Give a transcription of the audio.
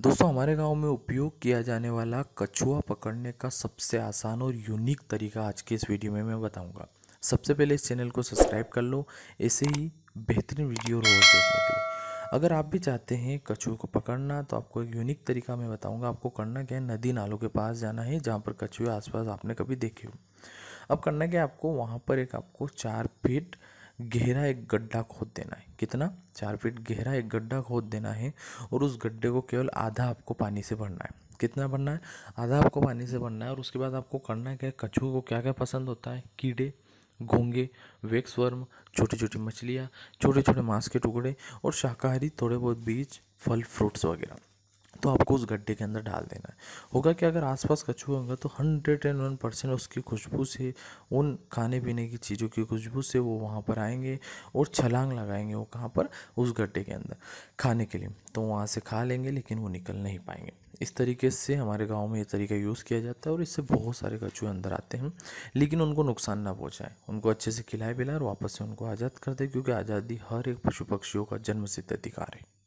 दोस्तों हमारे गांव में उपयोग किया जाने वाला कछुआ पकड़ने का सबसे आसान और यूनिक तरीका आज के इस वीडियो में मैं बताऊंगा सबसे पहले इस चैनल को सब्सक्राइब कर लो ऐसे ही बेहतरीन वीडियो रोज देखने के लिए अगर आप भी चाहते हैं कछुए को पकड़ना तो आपको एक यूनिक तरीका मैं बताऊंगा आपको करना क्या है नदी नालों के पास जाना है जहाँ पर कछुए आसपास आपने कभी देखे हो अब करना क्या है आपको वहाँ पर एक आपको चार फीट गहरा एक गड्ढा खोद देना है कितना चार फीट गहरा एक गड्ढा खोद देना है और उस गड्ढे को केवल आधा आपको पानी से भरना है कितना भरना है आधा आपको पानी से भरना है और उसके बाद आपको करना है क्या है कछुओं को क्या क्या पसंद होता है कीड़े घोंगे वेक्स वर्म छोटी छोटी मछलियाँ छोटे छोटे मांस के टुकड़े और शाकाहारी थोड़े बहुत बीज फल फ्रूट्स वगैरह तो आपको उस गड्ढे के अंदर डाल देना है होगा कि अगर आसपास कछुए होंगे तो हंड्रेड एंड वन परसेंट उसकी खुशबू से उन खाने पीने की चीज़ों की खुशबू से वो वहाँ पर आएंगे और छलांग लगाएंगे वो कहाँ पर उस गड्ढे के अंदर खाने के लिए तो वहाँ से खा लेंगे लेकिन वो निकल नहीं पाएंगे इस तरीके से हमारे गाँव में ये तरीका यूज़ किया जाता है और इससे बहुत सारे कछुए अंदर आते हैं लेकिन उनको नुकसान ना पहुँचाएँ उनको अच्छे से खिलाए पिलाए और वापस से उनको आज़ाद कर दे क्योंकि आज़ादी हर एक पशु पक्षियों का जन्म सिद्ध अधिकार है